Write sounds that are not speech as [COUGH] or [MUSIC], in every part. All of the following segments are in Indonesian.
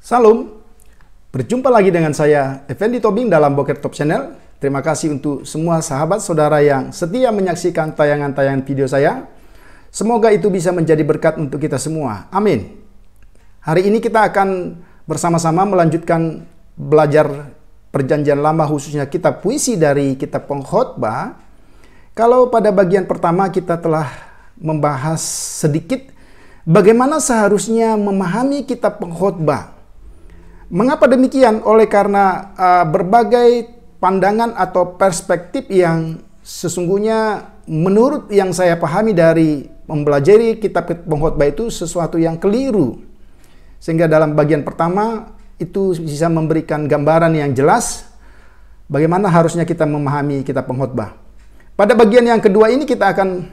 Salam, berjumpa lagi dengan saya Effendi Tobing dalam Boker Top Channel. Terima kasih untuk semua sahabat saudara yang setia menyaksikan tayangan-tayangan video saya. Semoga itu bisa menjadi berkat untuk kita semua. Amin. Hari ini kita akan bersama-sama melanjutkan belajar perjanjian lama khususnya kitab puisi dari kitab pengkhotbah. Kalau pada bagian pertama kita telah membahas sedikit bagaimana seharusnya memahami kitab pengkhotbah. Mengapa demikian? Oleh karena uh, berbagai pandangan atau perspektif yang sesungguhnya menurut yang saya pahami dari mempelajari kitab pengkhotbah itu sesuatu yang keliru sehingga dalam bagian pertama itu bisa memberikan gambaran yang jelas bagaimana harusnya kita memahami kita pengkhotbah. Pada bagian yang kedua ini kita akan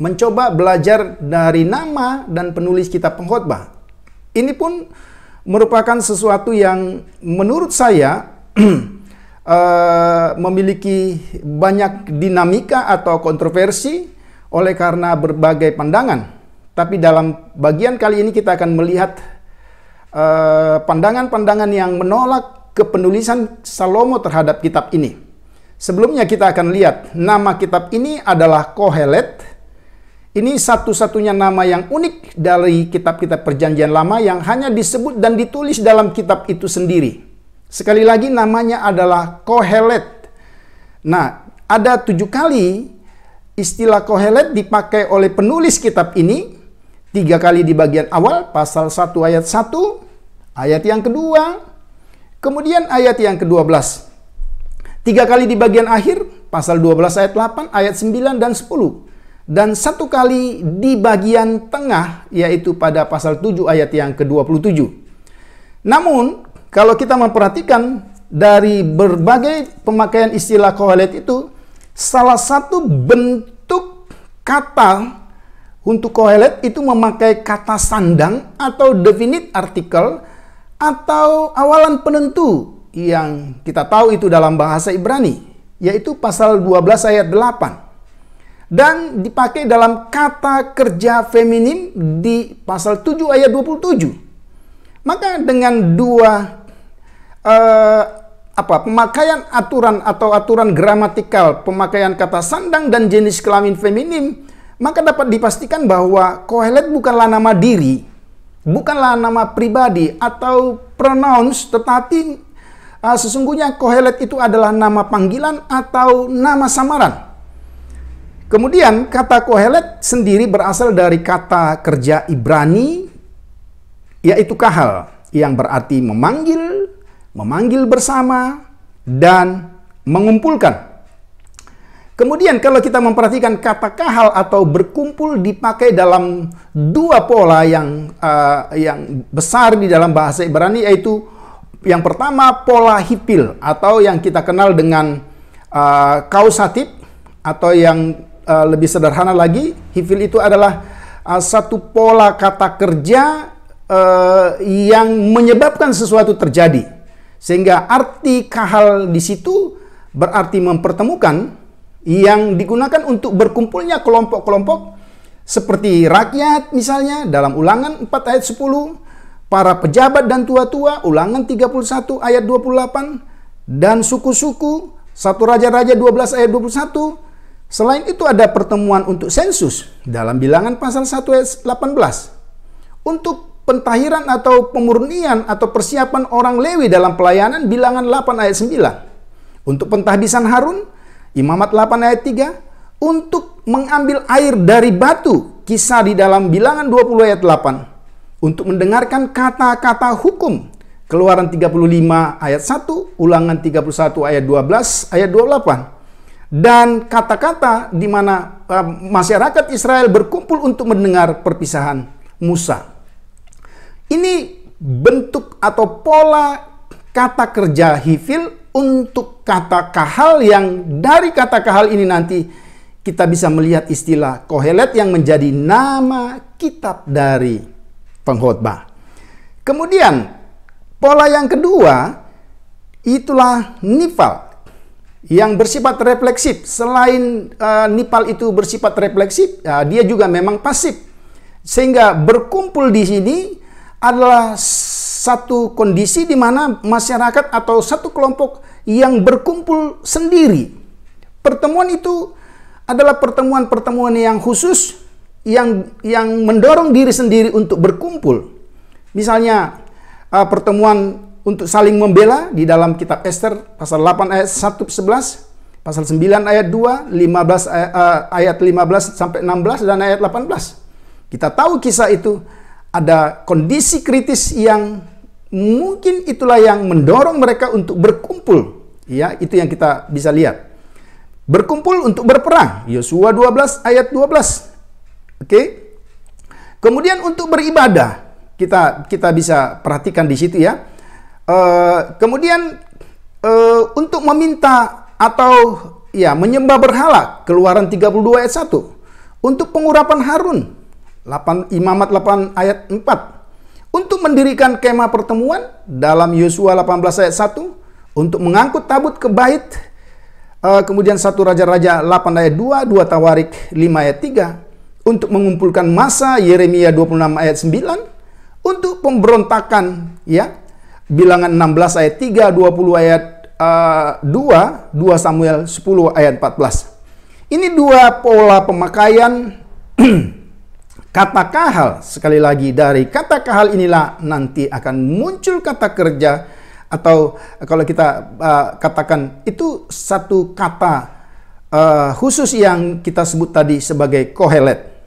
mencoba belajar dari nama dan penulis kita pengkhotbah. Ini pun merupakan sesuatu yang menurut saya [CLEARS THROAT] eh, memiliki banyak dinamika atau kontroversi oleh karena berbagai pandangan. Tapi dalam bagian kali ini kita akan melihat Eh, pandangan-pandangan uh, yang menolak kepenulisan Salomo terhadap kitab ini. Sebelumnya kita akan lihat nama kitab ini adalah Kohelet. Ini satu-satunya nama yang unik dari kitab-kitab perjanjian lama yang hanya disebut dan ditulis dalam kitab itu sendiri. Sekali lagi namanya adalah Kohelet. Nah, ada tujuh kali istilah Kohelet dipakai oleh penulis kitab ini tiga kali di bagian awal pasal 1 ayat 1, ayat yang kedua, kemudian ayat yang ke-12. Tiga kali di bagian akhir pasal 12 ayat 8, ayat 9 dan 10. Dan satu kali di bagian tengah yaitu pada pasal 7 ayat yang ke-27. Namun kalau kita memperhatikan dari berbagai pemakaian istilah kohelet itu salah satu bentuk kata untuk kohelet itu memakai kata sandang atau definite artikel atau awalan penentu yang kita tahu itu dalam bahasa Ibrani, yaitu pasal 12 ayat 8. Dan dipakai dalam kata kerja feminim di pasal 7 ayat 27. Maka dengan dua eh, apa pemakaian aturan atau aturan gramatikal, pemakaian kata sandang dan jenis kelamin feminim maka dapat dipastikan bahwa Kohelet bukanlah nama diri, bukanlah nama pribadi atau pronouns, tetapi uh, sesungguhnya Kohelet itu adalah nama panggilan atau nama samaran. Kemudian kata Kohelet sendiri berasal dari kata kerja Ibrani, yaitu kahal, yang berarti memanggil, memanggil bersama, dan mengumpulkan. Kemudian kalau kita memperhatikan kata kahal atau berkumpul dipakai dalam dua pola yang uh, yang besar di dalam bahasa Ibrani yaitu yang pertama pola hipil atau yang kita kenal dengan uh, eh, kausatif atau yang uh, lebih sederhana lagi hipil itu adalah uh, satu pola kata kerja uh, yang menyebabkan sesuatu terjadi sehingga arti kahal di situ berarti mempertemukan yang digunakan untuk berkumpulnya kelompok-kelompok seperti rakyat misalnya dalam ulangan 4 ayat 10, para pejabat dan tua-tua ulangan 31 ayat 28, dan suku-suku satu Raja-Raja 12 ayat 21. Selain itu ada pertemuan untuk sensus dalam bilangan pasal 1 ayat 18. Untuk pentahiran atau pemurnian atau persiapan orang Lewi dalam pelayanan bilangan 8 ayat 9. Untuk pentahbisan Harun Imamat 8 ayat 3 untuk mengambil air dari batu. Kisah di dalam bilangan 20 ayat 8 untuk mendengarkan kata-kata hukum. Keluaran 35 ayat 1, Ulangan 31 ayat 12, ayat 28 dan kata-kata di mana uh, masyarakat Israel berkumpul untuk mendengar perpisahan Musa. Ini bentuk atau pola kata kerja Hifil untuk kata kahal yang dari kata kahal ini nanti kita bisa melihat istilah kohelet yang menjadi nama kitab dari pengkhotbah. Kemudian pola yang kedua itulah nifal yang bersifat refleksif. Selain uh, nifal itu bersifat refleksif, uh, dia juga memang pasif. Sehingga berkumpul di sini adalah satu kondisi di mana masyarakat atau satu kelompok yang berkumpul sendiri. Pertemuan itu adalah pertemuan-pertemuan yang khusus yang yang mendorong diri sendiri untuk berkumpul. Misalnya uh, pertemuan untuk saling membela di dalam kitab Esther pasal 8 ayat 1 11, pasal 9 ayat 2, 15 uh, ayat 15 sampai 16 dan ayat 18. Kita tahu kisah itu ada kondisi kritis yang mungkin itulah yang mendorong mereka untuk berkumpul. Ya, itu yang kita bisa lihat. Berkumpul untuk berperang. Yosua 12 ayat 12. Oke. Okay? Kemudian untuk beribadah. Kita kita bisa perhatikan di situ ya. Uh, kemudian uh, untuk meminta atau ya menyembah berhala Keluaran 32 ayat 1. Untuk pengurapan Harun 8 Imamat 8 ayat 4 untuk mendirikan kemah pertemuan dalam Yosua 18 ayat 1 untuk mengangkut tabut ke bait eh, kemudian satu raja-raja 8 ayat 2 2 Tawarik 5 ayat 3 untuk mengumpulkan massa Yeremia 26 ayat 9 untuk pemberontakan ya bilangan 16 ayat 3 20 ayat uh, 2 2 Samuel 10 ayat 14 ini dua pola pemakaian [CLEARS THROAT] Kata kahal, sekali lagi dari kata kahal inilah nanti akan muncul kata kerja atau eh, kalau kita uh, katakan itu satu kata uh, khusus yang kita sebut tadi sebagai kohelet.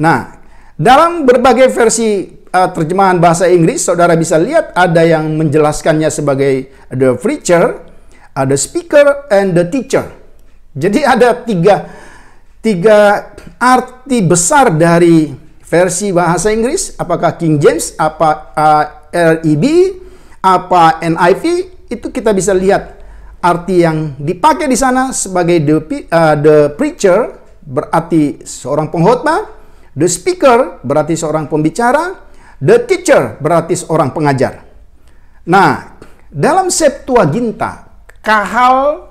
Nah, dalam berbagai versi uh, terjemahan bahasa Inggris, saudara bisa lihat ada yang menjelaskannya sebagai the preacher, uh, the speaker, and the teacher. Jadi ada tiga, tiga arti besar dari versi bahasa Inggris, apakah King James, apa uh, REB, apa NIV, itu kita bisa lihat arti yang dipakai di sana sebagai the, uh, the preacher berarti seorang pengkhotbah, the speaker berarti seorang pembicara, the teacher berarti seorang pengajar. Nah, dalam Septuaginta, kahal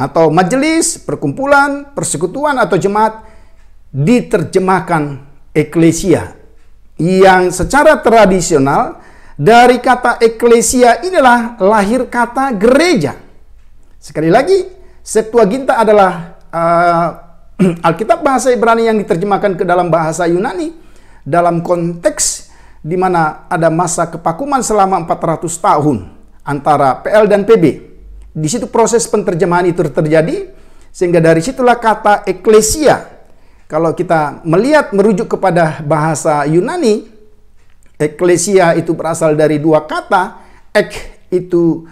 atau majelis, perkumpulan, persekutuan atau jemaat diterjemahkan eklesia yang secara tradisional dari kata eklesia inilah lahir kata gereja. Sekali lagi, Septuaginta adalah uh, [CLEARS THROAT] Alkitab bahasa Ibrani yang diterjemahkan ke dalam bahasa Yunani dalam konteks di mana ada masa kepakuman selama 400 tahun antara PL dan PB. Di situ proses penterjemahan itu terjadi sehingga dari situlah kata eklesia kalau kita melihat merujuk kepada bahasa Yunani, eklesia itu berasal dari dua kata, ek itu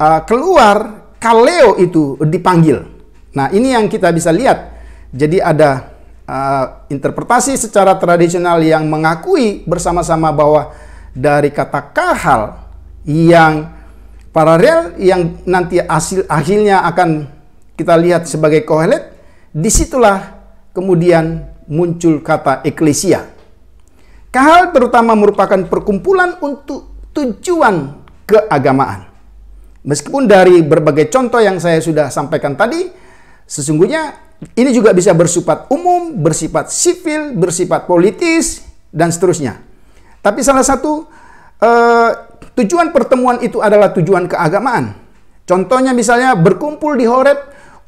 uh, keluar, kaleo itu dipanggil. Nah, ini yang kita bisa lihat. Jadi ada uh, interpretasi secara tradisional yang mengakui bersama-sama bahwa dari kata kahal yang paralel yang nanti hasil akhirnya akan kita lihat sebagai kohelet, disitulah kemudian muncul kata eklesia. Kahal terutama merupakan perkumpulan untuk tujuan keagamaan. Meskipun dari berbagai contoh yang saya sudah sampaikan tadi, sesungguhnya ini juga bisa bersifat umum, bersifat sipil, bersifat politis, dan seterusnya. Tapi salah satu eh, tujuan pertemuan itu adalah tujuan keagamaan. Contohnya misalnya berkumpul di Horeb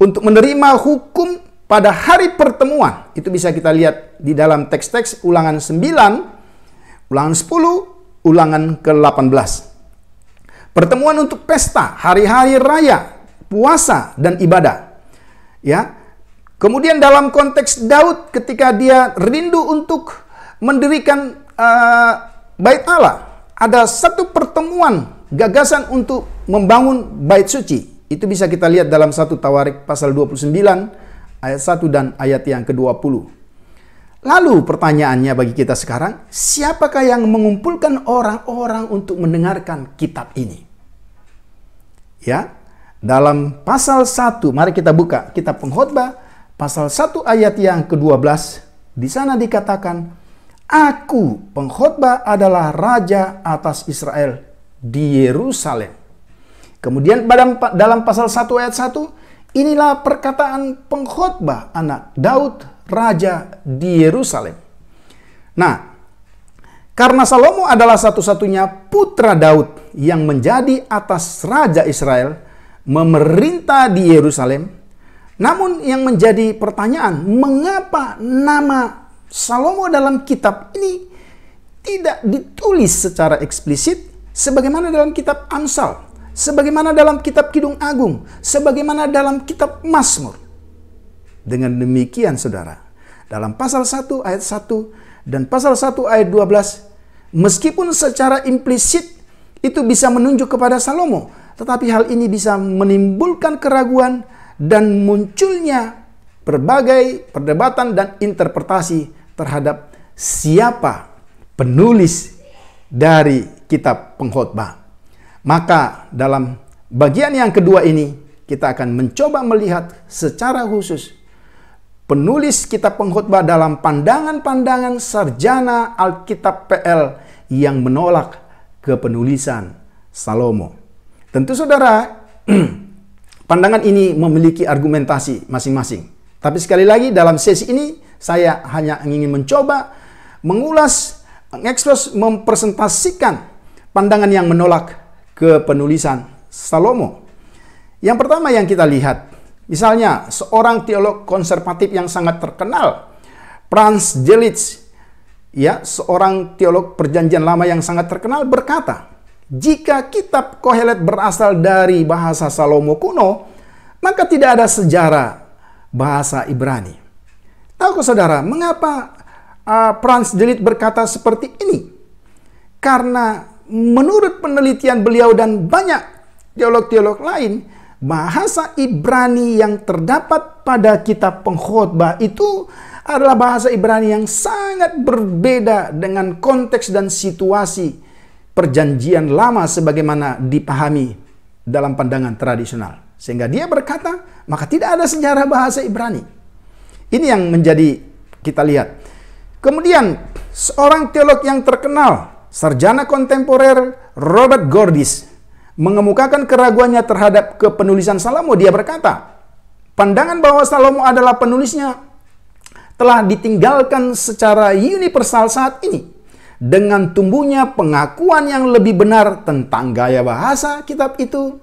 untuk menerima hukum pada hari pertemuan. Itu bisa kita lihat di dalam teks-teks ulangan 9, ulangan 10, ulangan ke-18. Pertemuan untuk pesta, hari-hari raya, puasa dan ibadah. Ya. Kemudian dalam konteks Daud ketika dia rindu untuk mendirikan uh, bait Allah, ada satu pertemuan gagasan untuk membangun bait suci. Itu bisa kita lihat dalam satu Tawarik pasal 29 ayat 1 dan ayat yang ke-20. Lalu pertanyaannya bagi kita sekarang, siapakah yang mengumpulkan orang-orang untuk mendengarkan kitab ini? Ya, dalam pasal 1, mari kita buka kitab pengkhotbah, pasal 1 ayat yang ke-12, di sana dikatakan, Aku pengkhotbah adalah raja atas Israel di Yerusalem. Kemudian dalam pasal 1 ayat 1, Inilah perkataan pengkhotbah anak Daud, raja di Yerusalem. Nah, karena Salomo adalah satu-satunya putra Daud yang menjadi atas raja Israel, memerintah di Yerusalem. Namun yang menjadi pertanyaan, mengapa nama Salomo dalam kitab ini tidak ditulis secara eksplisit sebagaimana dalam kitab Amsal sebagaimana dalam kitab Kidung Agung, sebagaimana dalam kitab Mazmur. Dengan demikian saudara, dalam pasal 1 ayat 1 dan pasal 1 ayat 12, meskipun secara implisit itu bisa menunjuk kepada Salomo, tetapi hal ini bisa menimbulkan keraguan dan munculnya berbagai perdebatan dan interpretasi terhadap siapa penulis dari kitab pengkhotbah. Maka dalam bagian yang kedua ini kita akan mencoba melihat secara khusus penulis kitab pengkhotbah dalam pandangan-pandangan sarjana Alkitab PL yang menolak kepenulisan Salomo. Tentu saudara, [CLEARS THROAT] pandangan ini memiliki argumentasi masing-masing. Tapi sekali lagi dalam sesi ini saya hanya ingin mencoba mengulas, mengekspos, mempresentasikan pandangan yang menolak kepenulisan Salomo. Yang pertama yang kita lihat, misalnya seorang teolog konservatif yang sangat terkenal, Franz Jelitz, ya, seorang teolog perjanjian lama yang sangat terkenal berkata, jika kitab Kohelet berasal dari bahasa Salomo kuno, maka tidak ada sejarah bahasa Ibrani. Tahu saudara, mengapa uh, Franz Delitzsch berkata seperti ini? Karena menurut penelitian beliau dan banyak teolog-teolog lain, bahasa Ibrani yang terdapat pada kitab pengkhotbah itu adalah bahasa Ibrani yang sangat berbeda dengan konteks dan situasi perjanjian lama sebagaimana dipahami dalam pandangan tradisional. Sehingga dia berkata, maka tidak ada sejarah bahasa Ibrani. Ini yang menjadi kita lihat. Kemudian seorang teolog yang terkenal sarjana kontemporer Robert Gordis mengemukakan keraguannya terhadap kepenulisan Salomo. Dia berkata, pandangan bahwa Salomo adalah penulisnya telah ditinggalkan secara universal saat ini dengan tumbuhnya pengakuan yang lebih benar tentang gaya bahasa kitab itu,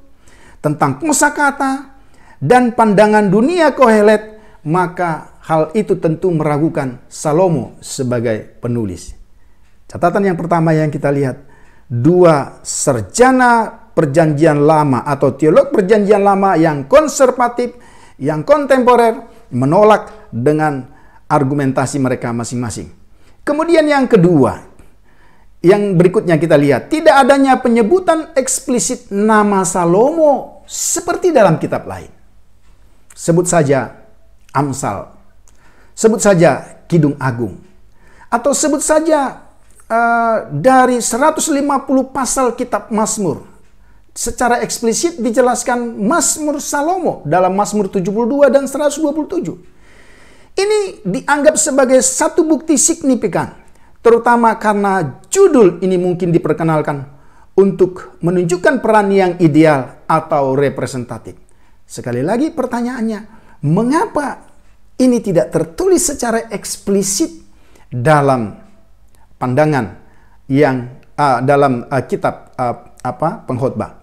tentang kosakata dan pandangan dunia Kohelet, maka hal itu tentu meragukan Salomo sebagai penulis. Catatan yang pertama yang kita lihat, dua serjana perjanjian lama atau teolog perjanjian lama yang konservatif, yang kontemporer menolak dengan argumentasi mereka masing-masing. Kemudian yang kedua, yang berikutnya kita lihat, tidak adanya penyebutan eksplisit nama Salomo seperti dalam kitab lain. Sebut saja Amsal, sebut saja Kidung Agung, atau sebut saja Eh, dari 150 pasal kitab Mazmur secara eksplisit dijelaskan Mazmur Salomo dalam Mazmur 72 dan 127. Ini dianggap sebagai satu bukti signifikan, terutama karena judul ini mungkin diperkenalkan untuk menunjukkan peran yang ideal atau representatif. Sekali lagi pertanyaannya, mengapa ini tidak tertulis secara eksplisit dalam pandangan yang uh, dalam uh, kitab uh, apa pengkhotbah.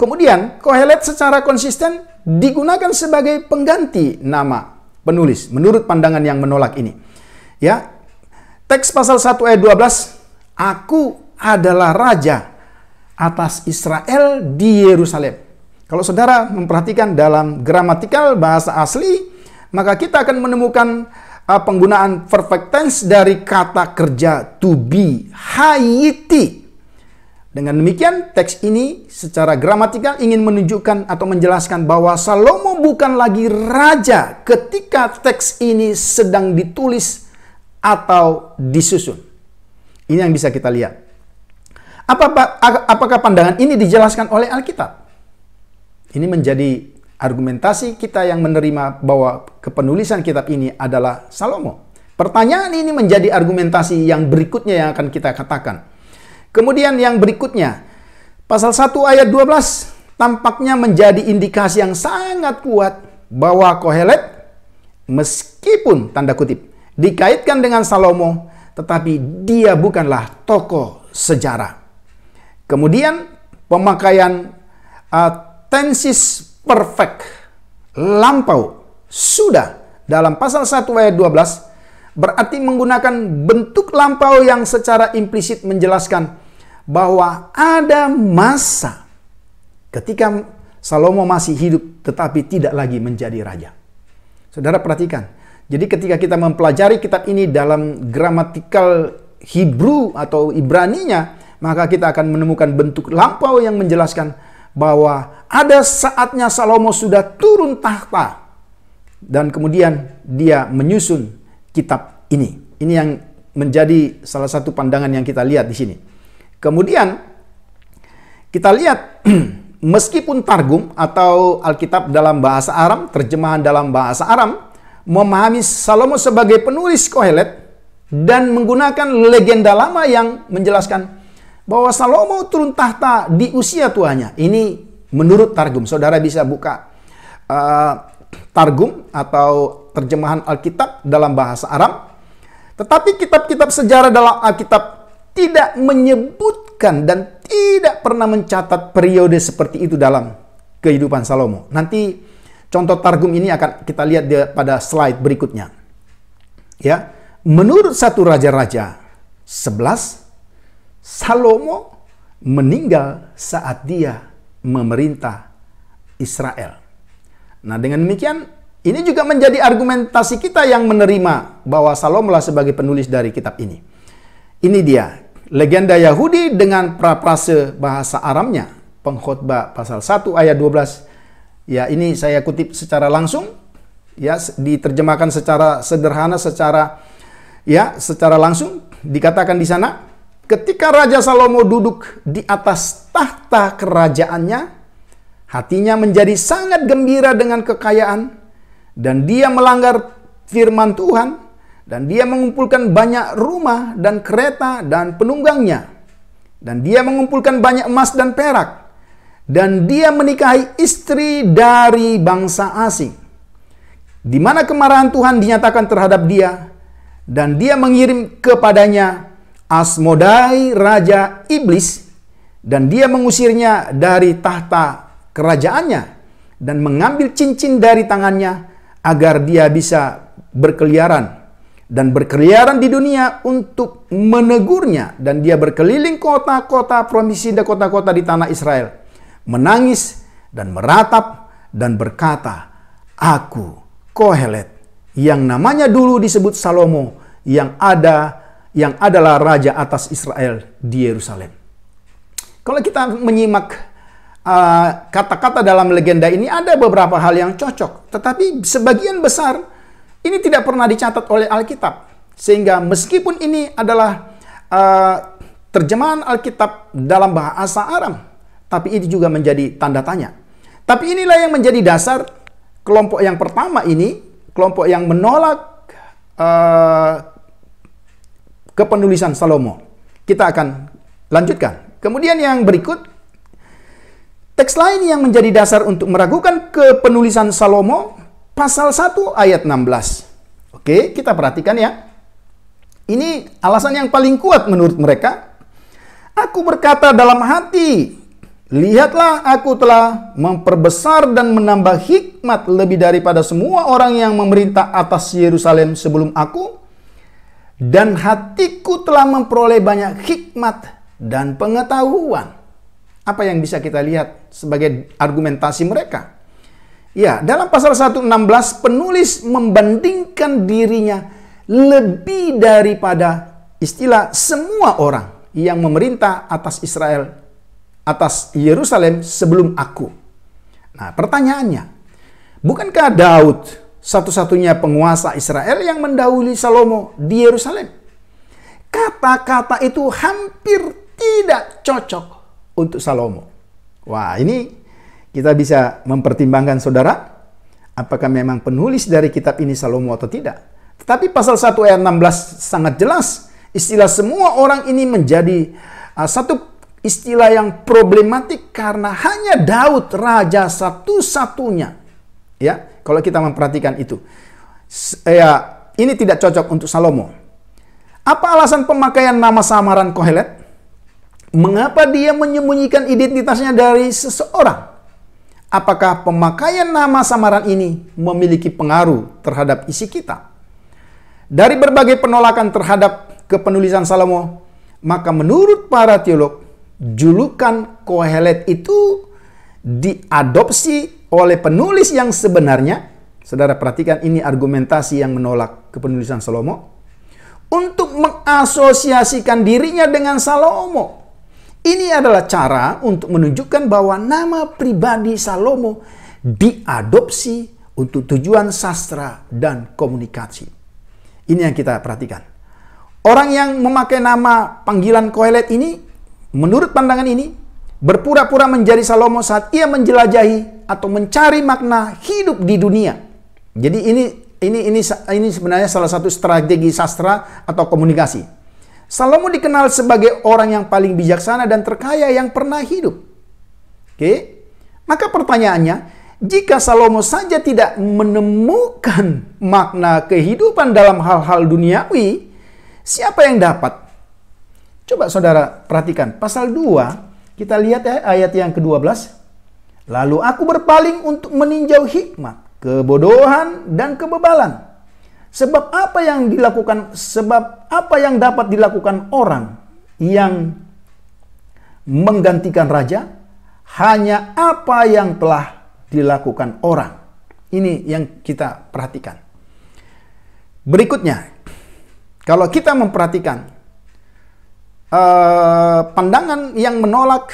Kemudian Kohelet secara konsisten digunakan sebagai pengganti nama penulis menurut pandangan yang menolak ini. Ya. Teks pasal 1 ayat 12, aku adalah raja atas Israel di Yerusalem. Kalau saudara memperhatikan dalam gramatikal bahasa asli, maka kita akan menemukan uh, penggunaan perfect tense dari kata kerja to be Haiti Dengan demikian, teks ini secara gramatikal ingin menunjukkan atau menjelaskan bahwa Salomo bukan lagi raja ketika teks ini sedang ditulis atau disusun. Ini yang bisa kita lihat. apakah pandangan ini dijelaskan oleh Alkitab? Ini menjadi Argumentasi kita yang menerima bahwa kepenulisan kitab ini adalah Salomo. Pertanyaan ini menjadi argumentasi yang berikutnya yang akan kita katakan. Kemudian yang berikutnya, pasal 1 ayat 12 tampaknya menjadi indikasi yang sangat kuat bahwa Kohelet meskipun tanda kutip dikaitkan dengan Salomo, tetapi dia bukanlah tokoh sejarah. Kemudian pemakaian uh, tensis perfect, lampau, sudah. Dalam pasal 1 ayat 12 berarti menggunakan bentuk lampau yang secara implisit menjelaskan bahwa ada masa ketika Salomo masih hidup tetapi tidak lagi menjadi raja. Saudara perhatikan. Jadi ketika kita mempelajari kitab ini dalam gramatikal Hebrew atau Ibraninya, maka kita akan menemukan bentuk lampau yang menjelaskan bahwa ada saatnya Salomo sudah turun tahta dan kemudian dia menyusun kitab ini. Ini yang menjadi salah satu pandangan yang kita lihat di sini. Kemudian kita lihat [CLEARS THROAT] meskipun targum atau Alkitab dalam bahasa Aram, terjemahan dalam bahasa Aram memahami Salomo sebagai penulis Kohelet dan menggunakan legenda lama yang menjelaskan bahwa Salomo turun tahta di usia tuanya. Ini menurut Targum. Saudara bisa buka uh, Targum atau terjemahan Alkitab dalam bahasa Arab. Tetapi kitab-kitab sejarah dalam Alkitab tidak menyebutkan dan tidak pernah mencatat periode seperti itu dalam kehidupan Salomo. Nanti contoh Targum ini akan kita lihat pada slide berikutnya. Ya, menurut satu raja-raja 11 Salomo meninggal saat dia memerintah Israel. Nah, dengan demikian ini juga menjadi argumentasi kita yang menerima bahwa Salomo lah sebagai penulis dari kitab ini. Ini dia, legenda Yahudi dengan praprase bahasa Aramnya, pengkhotbah pasal 1 ayat 12. Ya, ini saya kutip secara langsung ya diterjemahkan secara sederhana secara ya secara langsung dikatakan di sana Ketika Raja Salomo duduk di atas tahta kerajaannya, hatinya menjadi sangat gembira dengan kekayaan, dan dia melanggar firman Tuhan, dan dia mengumpulkan banyak rumah dan kereta dan penunggangnya, dan dia mengumpulkan banyak emas dan perak, dan dia menikahi istri dari bangsa asing. Di mana kemarahan Tuhan dinyatakan terhadap dia, dan dia mengirim kepadanya Asmodai raja iblis dan dia mengusirnya dari tahta kerajaannya dan mengambil cincin dari tangannya agar dia bisa berkeliaran dan berkeliaran di dunia untuk menegurnya dan dia berkeliling kota-kota provinsi dan kota-kota di tanah Israel menangis dan meratap dan berkata aku Kohelet yang namanya dulu disebut Salomo yang ada yang adalah raja atas Israel di Yerusalem. Kalau kita menyimak uh, kata-kata uh, dalam legenda ini ada beberapa hal yang cocok, tetapi sebagian besar ini tidak pernah dicatat oleh Alkitab. Sehingga meskipun ini adalah uh, terjemahan Alkitab dalam bahasa Aram, tapi ini juga menjadi tanda tanya. Tapi inilah yang menjadi dasar kelompok yang pertama ini, kelompok yang menolak uh, Kepenulisan Salomo. Kita akan lanjutkan. Kemudian yang berikut, teks lain yang menjadi dasar untuk meragukan kepenulisan Salomo, pasal 1 ayat 16. Oke, kita perhatikan ya. Ini alasan yang paling kuat menurut mereka. Aku berkata dalam hati, Lihatlah aku telah memperbesar dan menambah hikmat lebih daripada semua orang yang memerintah atas Yerusalem sebelum aku dan hatiku telah memperoleh banyak hikmat dan pengetahuan. Apa yang bisa kita lihat sebagai argumentasi mereka? Ya, dalam pasal 116 penulis membandingkan dirinya lebih daripada istilah semua orang yang memerintah atas Israel atas Yerusalem sebelum aku. Nah, pertanyaannya, bukankah Daud satu-satunya penguasa Israel yang mendahului Salomo di Yerusalem. Kata-kata itu hampir tidak cocok untuk Salomo. Wah, ini kita bisa mempertimbangkan saudara apakah memang penulis dari kitab ini Salomo atau tidak. Tetapi pasal 1 ayat 16 sangat jelas istilah semua orang ini menjadi uh, satu istilah yang problematik karena hanya Daud raja satu-satunya ya kalau kita memperhatikan itu. Ya, ini tidak cocok untuk Salomo. Apa alasan pemakaian nama samaran Kohelet? Mengapa dia menyembunyikan identitasnya dari seseorang? Apakah pemakaian nama samaran ini memiliki pengaruh terhadap isi kita? Dari berbagai penolakan terhadap kepenulisan Salomo, maka menurut para teolog, julukan Kohelet itu diadopsi oleh penulis yang sebenarnya, saudara perhatikan ini argumentasi yang menolak kepenulisan Salomo, untuk mengasosiasikan dirinya dengan Salomo. Ini adalah cara untuk menunjukkan bahwa nama pribadi Salomo diadopsi untuk tujuan sastra dan komunikasi. Ini yang kita perhatikan. Orang yang memakai nama panggilan Kohelet ini, menurut pandangan ini, berpura-pura menjadi Salomo saat ia menjelajahi atau mencari makna hidup di dunia. Jadi ini ini ini ini sebenarnya salah satu strategi sastra atau komunikasi. Salomo dikenal sebagai orang yang paling bijaksana dan terkaya yang pernah hidup. Oke. Maka pertanyaannya, jika Salomo saja tidak menemukan makna kehidupan dalam hal-hal duniawi, siapa yang dapat? Coba saudara perhatikan pasal 2 kita lihat ya ayat yang ke-12. Lalu aku berpaling untuk meninjau hikmat, kebodohan, dan kebebalan. Sebab apa yang dilakukan, sebab apa yang dapat dilakukan orang yang menggantikan raja, hanya apa yang telah dilakukan orang. Ini yang kita perhatikan. Berikutnya, kalau kita memperhatikan Eh, pandangan yang menolak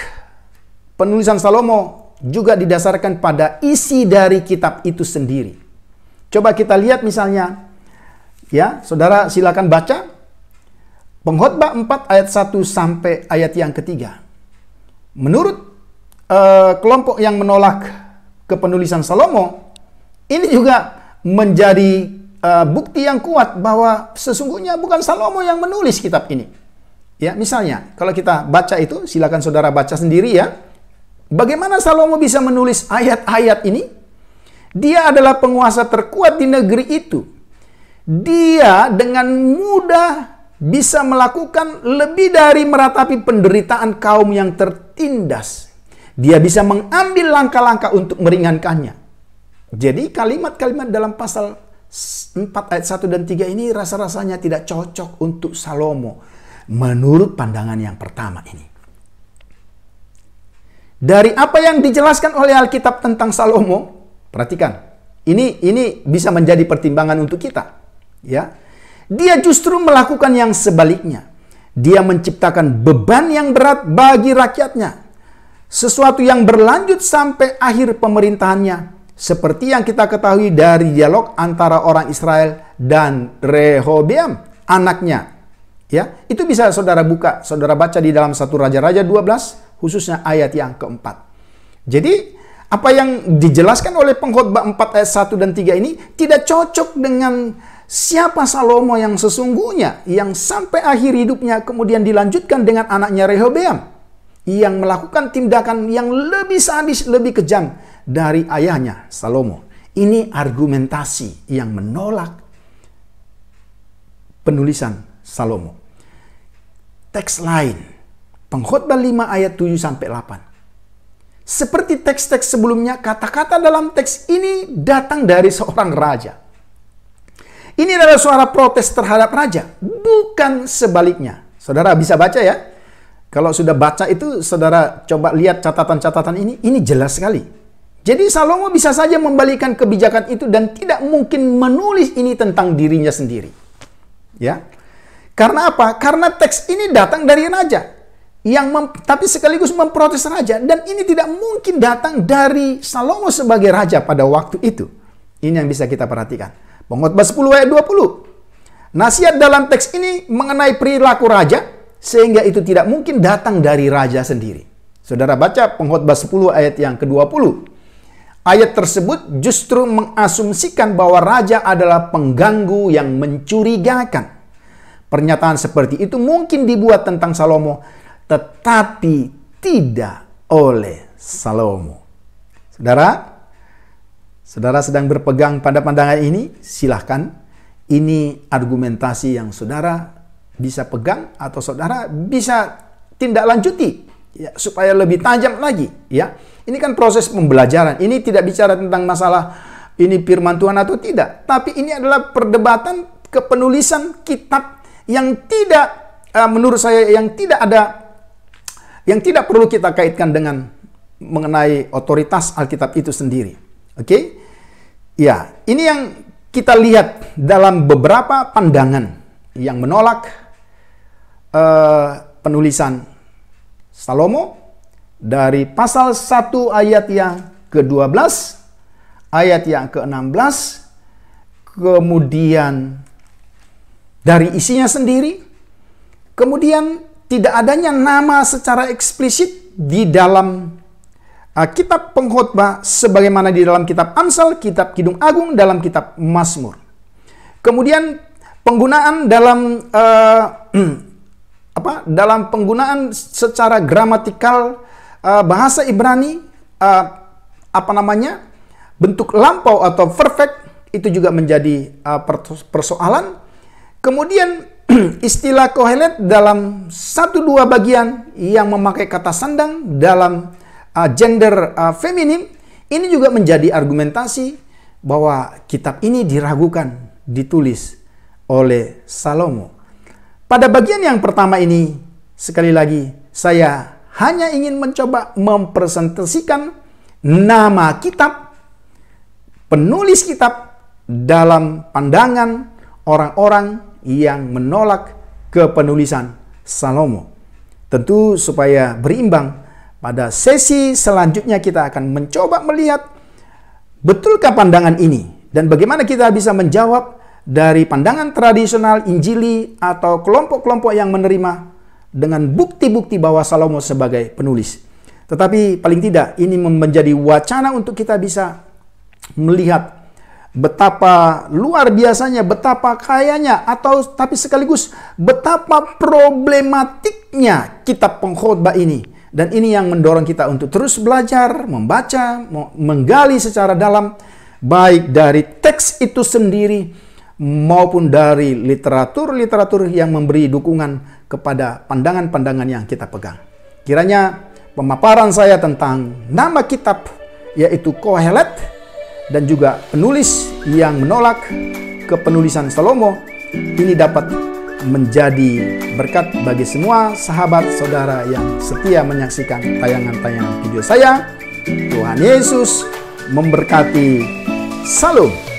penulisan Salomo juga didasarkan pada isi dari kitab itu sendiri. Coba kita lihat misalnya, ya, saudara silakan baca pengkhotbah 4 ayat 1 sampai ayat yang ketiga. Menurut uh, kelompok yang menolak kepenulisan Salomo, ini juga menjadi uh, bukti yang kuat bahwa sesungguhnya bukan Salomo yang menulis kitab ini. Ya, misalnya kalau kita baca itu, silakan saudara baca sendiri ya. Bagaimana Salomo bisa menulis ayat-ayat ini? Dia adalah penguasa terkuat di negeri itu. Dia dengan mudah bisa melakukan lebih dari meratapi penderitaan kaum yang tertindas. Dia bisa mengambil langkah-langkah untuk meringankannya. Jadi kalimat-kalimat dalam pasal 4 ayat 1 dan 3 ini rasa-rasanya tidak cocok untuk Salomo menurut pandangan yang pertama ini. Dari apa yang dijelaskan oleh Alkitab tentang Salomo, perhatikan, ini ini bisa menjadi pertimbangan untuk kita, ya. Dia justru melakukan yang sebaliknya. Dia menciptakan beban yang berat bagi rakyatnya. Sesuatu yang berlanjut sampai akhir pemerintahannya. Seperti yang kita ketahui dari dialog antara orang Israel dan Rehobiam anaknya Ya, itu bisa saudara buka, saudara baca di dalam satu Raja-Raja 12 khususnya ayat yang keempat. Jadi apa yang dijelaskan oleh pengkhotbah 4 ayat 1 dan 3 ini tidak cocok dengan siapa Salomo yang sesungguhnya yang sampai akhir hidupnya kemudian dilanjutkan dengan anaknya Rehobeam yang melakukan tindakan yang lebih sadis, lebih kejam dari ayahnya Salomo. Ini argumentasi yang menolak penulisan Salomo. Teks lain, pengkhotbah 5 ayat 7 sampai 8. Seperti teks-teks sebelumnya, kata-kata dalam teks ini datang dari seorang raja. Ini adalah suara protes terhadap raja, bukan sebaliknya. Saudara bisa baca ya. Kalau sudah baca itu, saudara coba lihat catatan-catatan ini. Ini jelas sekali. Jadi Salomo bisa saja membalikan kebijakan itu dan tidak mungkin menulis ini tentang dirinya sendiri. Ya. Karena apa? Karena teks ini datang dari raja yang mem, tapi sekaligus memprotes raja dan ini tidak mungkin datang dari Salomo sebagai raja pada waktu itu. Ini yang bisa kita perhatikan. Pengkhotbah 10 ayat 20. Nasihat dalam teks ini mengenai perilaku raja sehingga itu tidak mungkin datang dari raja sendiri. Saudara baca pengkhotbah 10 ayat yang ke-20. Ayat tersebut justru mengasumsikan bahwa raja adalah pengganggu yang mencurigakan. Pernyataan seperti itu mungkin dibuat tentang Salomo, tetapi tidak oleh Salomo. Saudara, saudara sedang berpegang pada pandangan ini, silahkan. Ini argumentasi yang saudara bisa pegang atau saudara bisa tindak lanjuti ya, supaya lebih tajam lagi ya. Ini kan proses pembelajaran. Ini tidak bicara tentang masalah ini firman Tuhan atau tidak, tapi ini adalah perdebatan kepenulisan kitab yang tidak uh, menurut saya yang tidak ada yang tidak perlu kita kaitkan dengan mengenai otoritas Alkitab itu sendiri. Oke? Okay? Ya, ini yang kita lihat dalam beberapa pandangan yang menolak uh, penulisan Salomo dari pasal 1 ayat yang ke-12, ayat yang ke-16, kemudian dari isinya sendiri, kemudian tidak adanya nama secara eksplisit di dalam uh, kitab pengkhotbah sebagaimana di dalam kitab Amsal, kitab Kidung Agung, dalam kitab Mazmur. Kemudian penggunaan dalam uh, [CLEARS THROAT] apa? dalam penggunaan secara gramatikal uh, bahasa Ibrani uh, apa namanya? bentuk lampau atau perfect itu juga menjadi uh, persoalan Kemudian [CLEARS THROAT] istilah Kohelet dalam satu dua bagian yang memakai kata sandang dalam uh, gender uh, feminim ini juga menjadi argumentasi bahwa kitab ini diragukan ditulis oleh Salomo. Pada bagian yang pertama ini sekali lagi saya hanya ingin mencoba mempresentasikan nama kitab penulis kitab dalam pandangan orang-orang yang menolak kepenulisan Salomo. Tentu supaya berimbang, pada sesi selanjutnya kita akan mencoba melihat betulkah pandangan ini dan bagaimana kita bisa menjawab dari pandangan tradisional Injili atau kelompok-kelompok yang menerima dengan bukti-bukti bahwa Salomo sebagai penulis. Tetapi paling tidak ini menjadi wacana untuk kita bisa melihat betapa luar biasanya, betapa kayanya, atau tapi sekaligus betapa problematiknya kitab pengkhotbah ini. Dan ini yang mendorong kita untuk terus belajar, membaca, menggali secara dalam, baik dari teks itu sendiri maupun dari literatur-literatur yang memberi dukungan kepada pandangan-pandangan yang kita pegang. Kiranya pemaparan saya tentang nama kitab yaitu Kohelet dan juga penulis yang menolak kepenulisan Salomo ini dapat menjadi berkat bagi semua sahabat saudara yang setia menyaksikan tayangan-tayangan video saya. Tuhan Yesus memberkati. Salam.